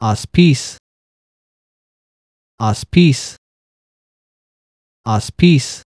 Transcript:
us peace us peace us peace